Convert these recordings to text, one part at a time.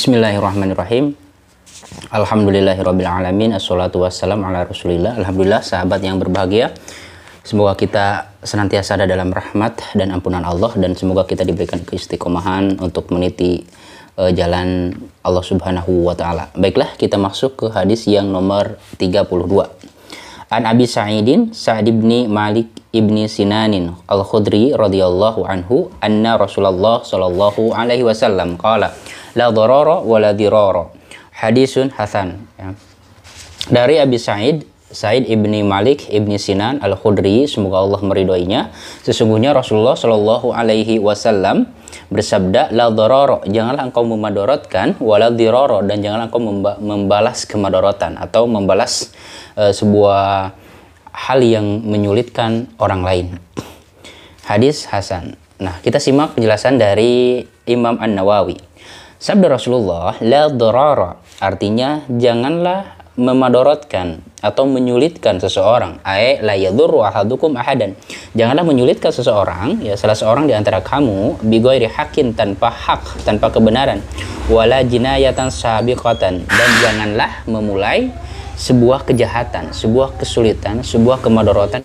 Bismillahirrahmanirrahim. Alhamdulillahirrahmanirrahim. Assalatu wassalamu ala rasulillah. Alhamdulillah sahabat yang berbahagia. Semoga kita senantiasa ada dalam rahmat dan ampunan Allah dan semoga kita diberikan keistiqomahan untuk meniti uh, jalan Allah Subhanahu wa taala. Baiklah, kita masuk ke hadis yang nomor 32. An Abi Sa'idin Sa'd ibn Malik ibn Sinanin Al-Khudri radhiyallahu anhu anna Rasulullah sallallahu alaihi wasallam qala la dharara wa la dirara. Hadisun hasan ya. Dari Abi Sa'id Said ibni Malik ibni Sinan al Khudri semoga Allah meridhoinya sesungguhnya Rasulullah Shallallahu Alaihi Wasallam bersabda la dororo janganlah engkau memadorotkan wala diroro dan janganlah engkau membalas kemadorotan atau membalas uh, sebuah hal yang menyulitkan orang lain hadis Hasan nah kita simak penjelasan dari Imam An Nawawi sabda Rasulullah la dororo artinya janganlah memadorotkan atau menyulitkan seseorang. Ae la yadurru ahadukum ahadan. Janganlah menyulitkan seseorang, ya salah seorang di antara kamu bigoiri hakin tanpa hak, tanpa kebenaran. Wala jinayatan sabiqatan dan janganlah memulai sebuah kejahatan, sebuah kesulitan, sebuah kemadorotan.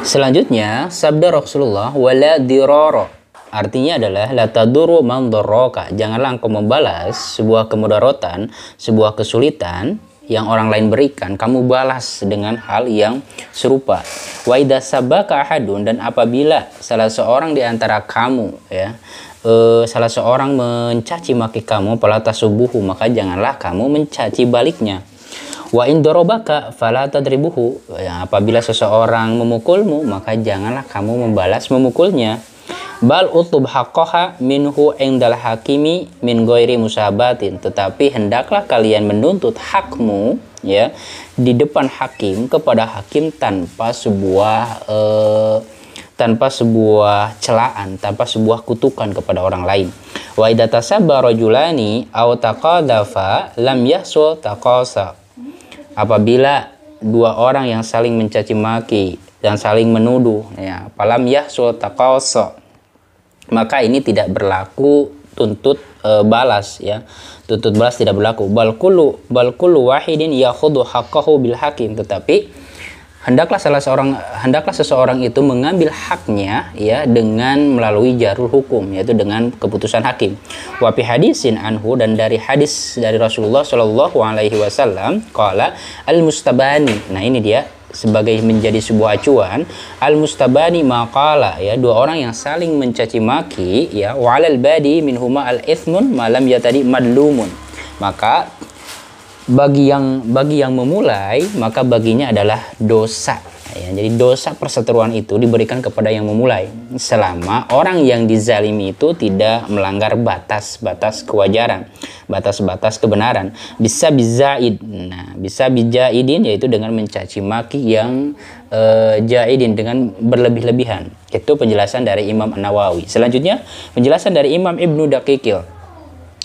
Selanjutnya, sabda Rasulullah wala diroro artinya adalah lataduru mandoroka janganlah engkau membalas sebuah kemudaratan sebuah kesulitan yang orang lain berikan, kamu balas dengan hal yang serupa. Wa sabaka ahadun dan apabila salah seorang di antara kamu ya eh, salah seorang mencaci maki kamu pala subuhu maka janganlah kamu mencaci baliknya. Wa indorobaka fala tadribuhu. Ya, apabila seseorang memukulmu maka janganlah kamu membalas memukulnya Bal utub haqqaha minhu indal hakimi min goiri musabatin. Tetapi hendaklah kalian menuntut hakmu ya di depan hakim kepada hakim tanpa sebuah uh, tanpa sebuah celaan, tanpa sebuah kutukan kepada orang lain. Wa idza barojulani rajulani aw taqadafa lam yahsul taqasa. Apabila dua orang yang saling mencaci maki dan saling menuduh ya, palam yahsul taqasa maka ini tidak berlaku tuntut e, balas ya tuntut balas tidak berlaku balkulu balkulu wahidin yakhudhu haqqahu bil hakim tetapi hendaklah salah seorang hendaklah seseorang itu mengambil haknya ya dengan melalui jarul hukum yaitu dengan keputusan hakim wa fi hadisin anhu dan dari hadis dari Rasulullah Shallallahu alaihi wasallam qala al mustabani nah ini dia sebagai menjadi sebuah acuan al mustabani maqala ya dua orang yang saling mencaci maki ya walal badi minhuma al ithmun malam ya tadi madlumun maka bagi yang bagi yang memulai maka baginya adalah dosa ya. Jadi dosa perseteruan itu diberikan kepada yang memulai selama orang yang dizalimi itu tidak melanggar batas-batas kewajaran, batas-batas kebenaran. Bisa bizaid. Nah, bisa bijaidin yaitu dengan mencaci maki yang uh, jaidin dengan berlebih-lebihan. Itu penjelasan dari Imam nawawi Selanjutnya, penjelasan dari Imam Ibnu Daqiqil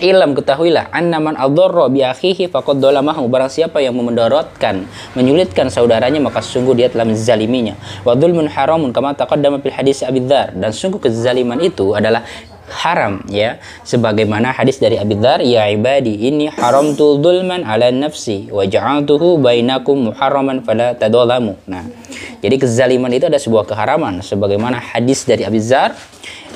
Ilam ketahuilah annaman adzarra bi akhihi faqad dzalamahu barang siapa yang memendorotkan menyulitkan saudaranya maka sungguh dia telah menzaliminya wa dzulmun haramun kama taqaddama fil hadis Abi Dzar dan sungguh kezaliman itu adalah haram ya sebagaimana hadis dari Abi Dzar ya ibadi ini haram tu dzulman ala nafsi wa ja'altuhu bainakum muharraman fala tadzalamu nah jadi kezaliman itu ada sebuah keharaman sebagaimana hadis dari Abi Dzar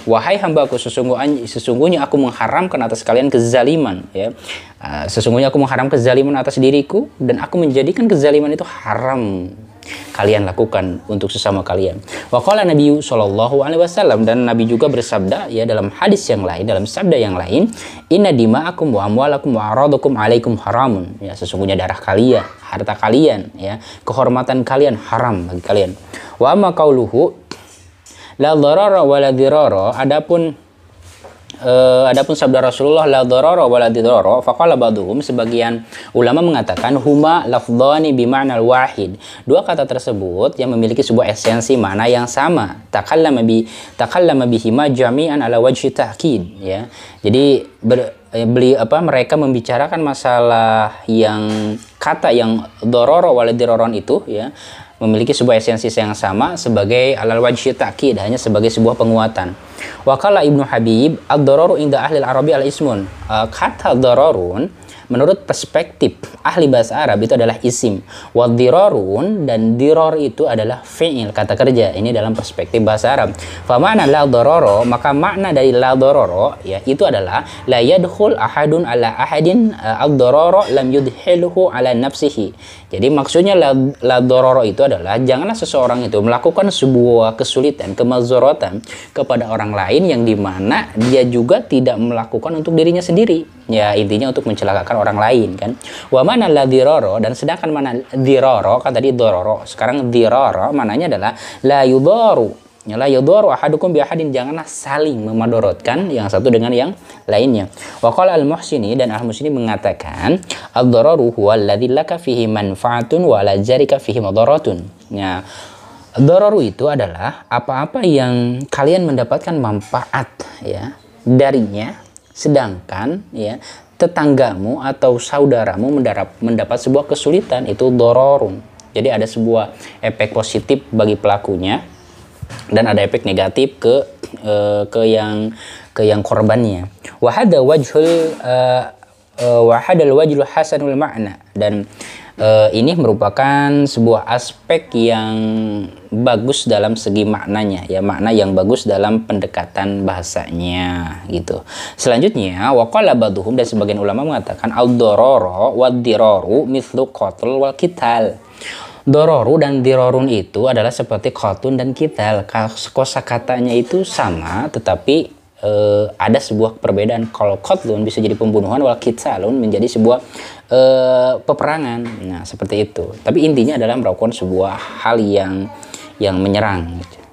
wahai hambaku sesungguhnya sesungguhnya aku mengharamkan atas kalian kezaliman ya ah, sesungguhnya aku mengharam kezaliman atas diriku dan aku menjadikan kezaliman itu haram kalian lakukan untuk sesama kalian. Waqala Nabi Shallallahu alaihi wasallam dan Nabi juga bersabda ya dalam hadis yang lain, dalam sabda yang lain, inna dima'akum wa amwalakum wa aradakum alaikum haramun. Ya, sesungguhnya darah kalian, harta kalian, ya, kehormatan kalian haram bagi kalian. Wa ma qauluhu La dharara wa la dirara. Adapun uh, adapun sabda Rasulullah la dharara wa la dirara, faqala ba'dhum sebagian ulama mengatakan huma lafdhani bi ma'nal wahid. Dua kata tersebut yang memiliki sebuah esensi mana yang sama. Takallama bi takallama bihima jami'an ala wajhi ta'kid, ya. Jadi ber, eh, beli apa mereka membicarakan masalah yang kata yang dororo wala diroron itu ya memiliki sebuah esensi yang sama sebagai alal wajhi ta'kid hanya sebagai sebuah penguatan. Wa qala Ibnu Habib ad-dararu inda ahli al-arabi al-ismun. Uh, kata dararun Menurut perspektif ahli bahasa Arab itu adalah isim. Wadirorun dan diror itu adalah fi'il, kata kerja. Ini dalam perspektif bahasa Arab. Famana la dororo, maka makna dari la dororo ya, itu adalah la yadkhul ahadun ala ahadin eh, al dororo lam yudhilhu ala nafsihi. Jadi maksudnya la, la dororo itu adalah janganlah seseorang itu melakukan sebuah kesulitan, kemazorotan kepada orang lain yang dimana dia juga tidak melakukan untuk dirinya sendiri. Ya intinya untuk mencelakakan orang lain kan wa mana la diroro dan sedangkan mana diroro kan tadi dororo sekarang diroro mananya adalah la yudoru ya, La yudharu ahadukum bi ahadin janganlah saling memadorotkan yang satu dengan yang lainnya. Wa qala al-Muhsini dan al-Muhsini mengatakan ad dororu huwa alladhi laka fihi manfaatun wa la jarika fihi madaratun. Ya. dororu itu adalah apa-apa yang kalian mendapatkan manfaat ya darinya sedangkan ya tetanggamu atau saudaramu mendapat, mendapat sebuah kesulitan itu dororun. Jadi ada sebuah efek positif bagi pelakunya dan ada efek negatif ke uh, ke yang ke yang korbannya. Wahada wajhul uh, wahadal wajhul hasanul makna dan uh, ini merupakan sebuah aspek yang bagus dalam segi maknanya ya makna yang bagus dalam pendekatan bahasanya gitu selanjutnya wakola baduhum dan sebagian ulama mengatakan al dororo diroru mithlu qatl wal kital Dororu dan dirorun itu adalah seperti kotun dan kital. Kosa katanya itu sama, tetapi e, ada sebuah perbedaan. Kalau kotun bisa jadi pembunuhan, wal kitalun menjadi sebuah uh, peperangan. Nah, seperti itu. Tapi intinya adalah melakukan sebuah hal yang yang menyerang. Gitu.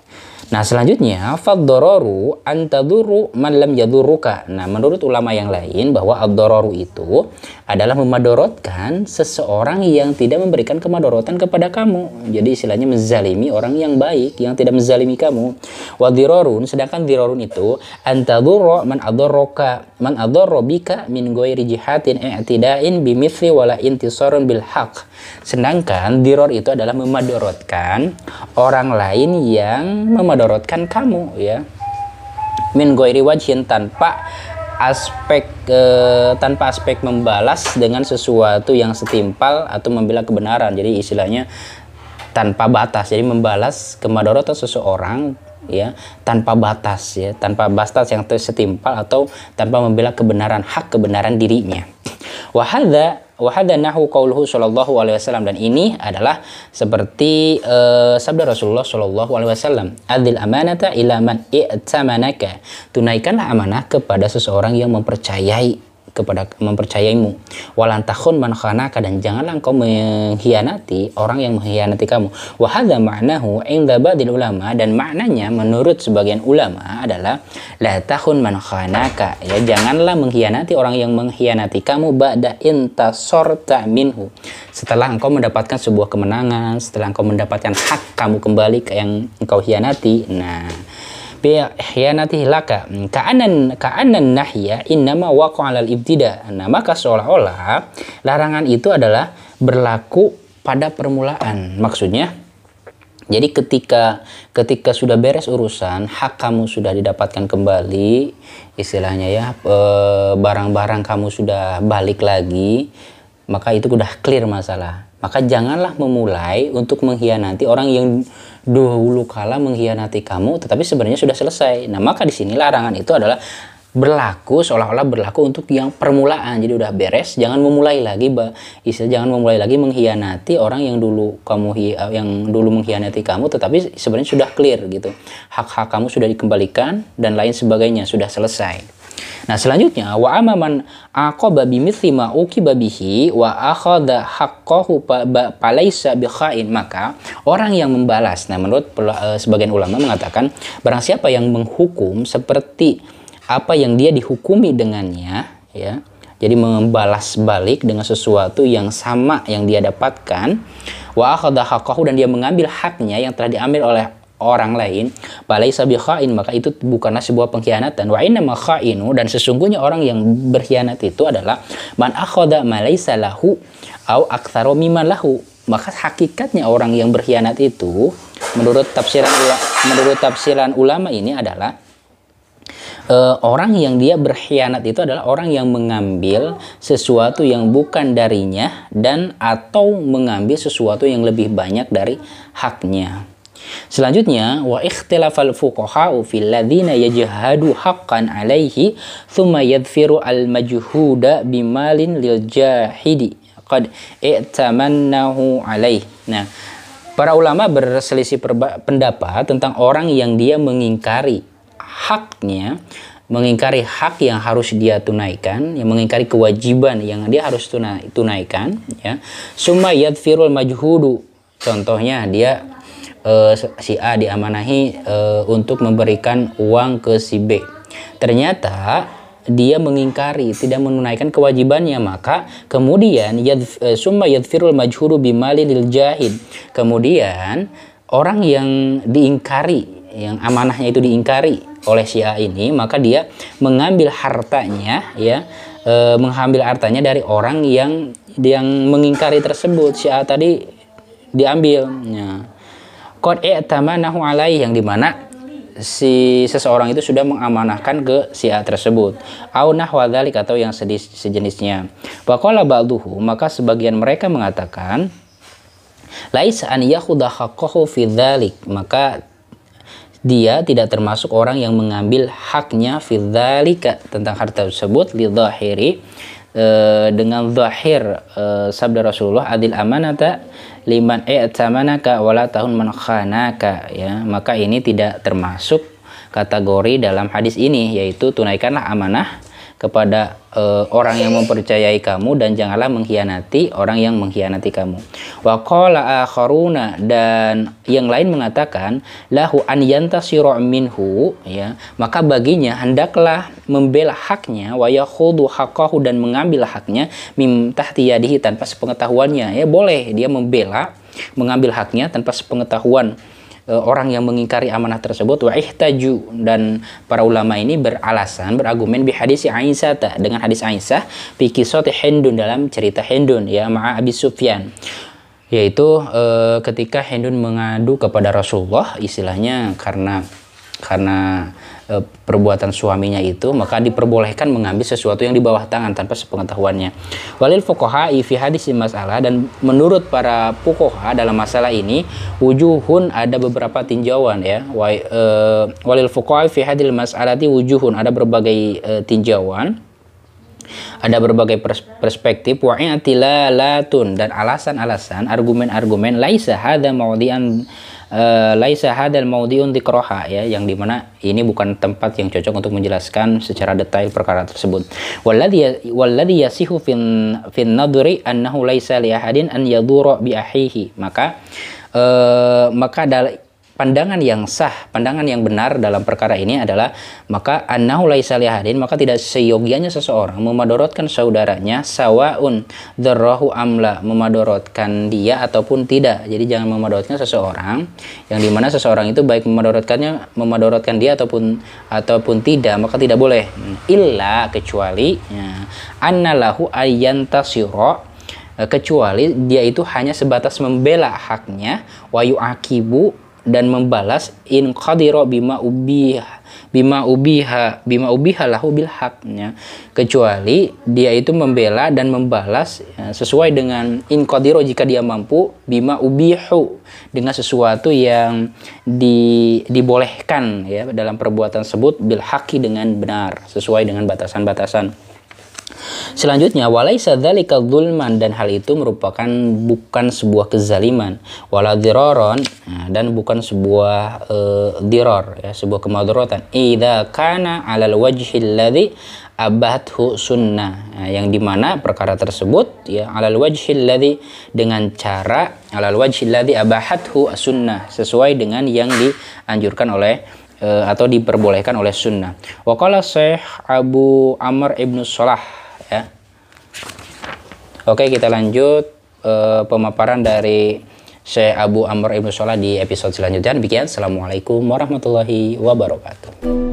Nah, selanjutnya faddoraru antaduru man lam yaduruka. Nah, menurut ulama yang lain bahwa addoraru itu adalah memadorotkan seseorang yang tidak memberikan kemadorotan kepada kamu. Jadi istilahnya menzalimi orang yang baik yang tidak menzalimi kamu. Wadirorun sedangkan dirorun itu antaduru man adoroka man adorobika min ghairi jihatin i'tidain bimithli wala intisorun bil hak. Sedangkan diror itu adalah memadorotkan orang lain yang memadorotkan mendorotkan kamu ya min goiri wajhin tanpa aspek eh, tanpa aspek membalas dengan sesuatu yang setimpal atau membela kebenaran jadi istilahnya tanpa batas jadi membalas kemadorotan seseorang ya tanpa batas ya tanpa batas yang setimpal atau tanpa membela kebenaran hak kebenaran dirinya wahada Wahada nahu qauluhu sallallahu alaihi wasallam dan ini adalah seperti uh, sabda Rasulullah sallallahu alaihi wasallam, "Adil amanata ila man i'tamanaka." Tunaikanlah amanah kepada seseorang yang mempercayai kepada mempercayaimu walantakhun man khanaka dan janganlah engkau mengkhianati orang yang mengkhianati kamu wa hadza ma'nahu badil ulama dan maknanya menurut sebagian ulama adalah la tahun man khanaka ya janganlah mengkhianati orang yang mengkhianati kamu ba'da intasorta minhu setelah engkau mendapatkan sebuah kemenangan setelah engkau mendapatkan hak kamu kembali ke yang engkau khianati nah bihianatihi laka hmm, ka'anan ka'anan nahya innama waqa 'alal ibtida nah maka seolah-olah larangan itu adalah berlaku pada permulaan maksudnya jadi ketika ketika sudah beres urusan, hak kamu sudah didapatkan kembali, istilahnya ya, e, barang-barang kamu sudah balik lagi, maka itu sudah clear masalah. Maka janganlah memulai untuk mengkhianati orang yang dahulu kala mengkhianati kamu tetapi sebenarnya sudah selesai. Nah, maka di sini larangan itu adalah berlaku seolah-olah berlaku untuk yang permulaan jadi udah beres jangan memulai lagi istilah jangan memulai lagi mengkhianati orang yang dulu kamu eh, yang dulu mengkhianati kamu tetapi sebenarnya sudah clear gitu hak-hak kamu sudah dikembalikan dan lain sebagainya sudah selesai Nah, selanjutnya wa amaman aqaba bimithli ma uqiba bihi wa akhadha haqqahu palaisa bikhain. Maka orang yang membalas. Nah, menurut eh, sebagian ulama mengatakan barang siapa yang menghukum seperti apa yang dia dihukumi dengannya, ya. Jadi membalas balik dengan sesuatu yang sama yang dia dapatkan wa akhadha haqqahu dan dia mengambil haknya yang telah diambil oleh orang lain balai sabi khain maka itu bukanlah sebuah pengkhianatan wa innama khainu dan sesungguhnya orang yang berkhianat itu adalah man akhadha malaisa lahu au aktsara mimma lahu maka hakikatnya orang yang berkhianat itu menurut tafsiran menurut tafsiran ulama ini adalah uh, orang yang dia berkhianat itu adalah orang yang mengambil sesuatu yang bukan darinya dan atau mengambil sesuatu yang lebih banyak dari haknya. Selanjutnya, wa ikhtilafal fuqaha'u fil ladzina yajhadu haqqan alaihi thumma yadhfiru al majhuda bimalin lil jahidi qad i'tamannahu alaih. Nah, para ulama berselisih pendapat tentang orang yang dia mengingkari haknya mengingkari hak yang harus dia tunaikan, yang mengingkari kewajiban yang dia harus tunai, tunaikan, ya. Summa yadfirul majhudu. Contohnya dia uh, si A diamanahi uh, untuk memberikan uang ke si B. Ternyata dia mengingkari tidak menunaikan kewajibannya maka kemudian yadf, uh, summa yadfirul majhuru bimali lil jahid kemudian orang yang diingkari yang amanahnya itu diingkari oleh si A ini maka dia mengambil hartanya ya e, mengambil hartanya dari orang yang yang mengingkari tersebut si A tadi diambilnya. Qad i'tamanahu alaih yang dimana si seseorang itu sudah mengamanahkan ke si A tersebut. Au nahwadhalik atau yang sedis, sejenisnya. Faqala ba'duhu, maka sebagian mereka mengatakan lais an yakhudha haqqahu fi maka dia tidak termasuk orang yang mengambil haknya fi tentang harta tersebut li dhahiri Eh, dengan zahir eh, sabda Rasulullah adil amanata liman i'tamanaka wala tahun man khanaka ya maka ini tidak termasuk kategori dalam hadis ini yaitu tunaikanlah amanah kepada uh, orang yang mempercayai kamu dan janganlah mengkhianati orang yang mengkhianati kamu. Wa qala dan yang lain mengatakan lahu an yantasiru minhu ya maka baginya hendaklah membela haknya wa yakhudhu haqqahu dan mengambil haknya mim tahti tanpa sepengetahuannya ya boleh dia membela mengambil haknya tanpa sepengetahuan Eh, orang yang mengingkari amanah tersebut wa ihtaju dan para ulama ini beralasan berargumen bi hadis Aisyah dengan hadis Aisyah fi kisah Hindun dalam cerita Hindun ya ma'a Abi Sufyan yaitu e, ketika Hindun mengadu kepada Rasulullah istilahnya karena karena e, perbuatan suaminya itu, maka diperbolehkan mengambil sesuatu yang di bawah tangan tanpa sepengetahuannya. Walil fukoha fi hadis masalah dan menurut para fukoha dalam masalah ini wujuhun ada beberapa tinjauan ya. Wa, e, walil fukoha fi hadil masalati wujuhun ada berbagai e, tinjauan ada berbagai perspektif wa'i'tilalatun dan alasan-alasan argumen-argumen laisa hadza maudian Eh, laisa hadal maudiun dikroha ya yang dimana ini bukan tempat yang cocok untuk menjelaskan secara detail perkara tersebut walladhi ya-, walladhi yasihu fin fin nadri annahu laisa li ahadin an yaduro bi ahihi maka uh, maka dal pandangan yang sah, pandangan yang benar dalam perkara ini adalah maka annahu laisa lihadin, maka tidak seyogianya seseorang memadorotkan saudaranya sawaun darahu amla, memadorotkan dia ataupun tidak. Jadi jangan memadorotkan seseorang yang dimana seseorang itu baik memadorotkannya memadorotkan dia ataupun ataupun tidak, maka tidak boleh. Illa kecuali ya, annalahu eh, kecuali dia itu hanya sebatas membela haknya wayu akibu dan membalas in qadira bima ubiha bima ubiha bima ubiha lahu bil haknya kecuali dia itu membela dan membalas ya, sesuai dengan in qadira jika dia mampu bima ubihu dengan sesuatu yang di, dibolehkan ya dalam perbuatan sebut bil haki dengan benar sesuai dengan batasan-batasan Selanjutnya walaisa dzalika dzulman dan hal itu merupakan bukan sebuah kezaliman wala diroron nah, dan bukan sebuah uh, eh, diror ya sebuah kemadharatan. idza kana 'alal wajhi alladzi abathu sunnah nah, yang dimana perkara tersebut ya alal wajhi alladhi dengan cara alal wajhi alladhi abahathu sunnah sesuai dengan yang dianjurkan oleh eh, atau diperbolehkan oleh sunnah. Waqala Syekh Abu Amr ibnu Salah ya oke kita lanjut e, pemaparan dari Syekh Abu Amr Ibnu Sholah di episode selanjutnya demikian Assalamualaikum warahmatullahi wabarakatuh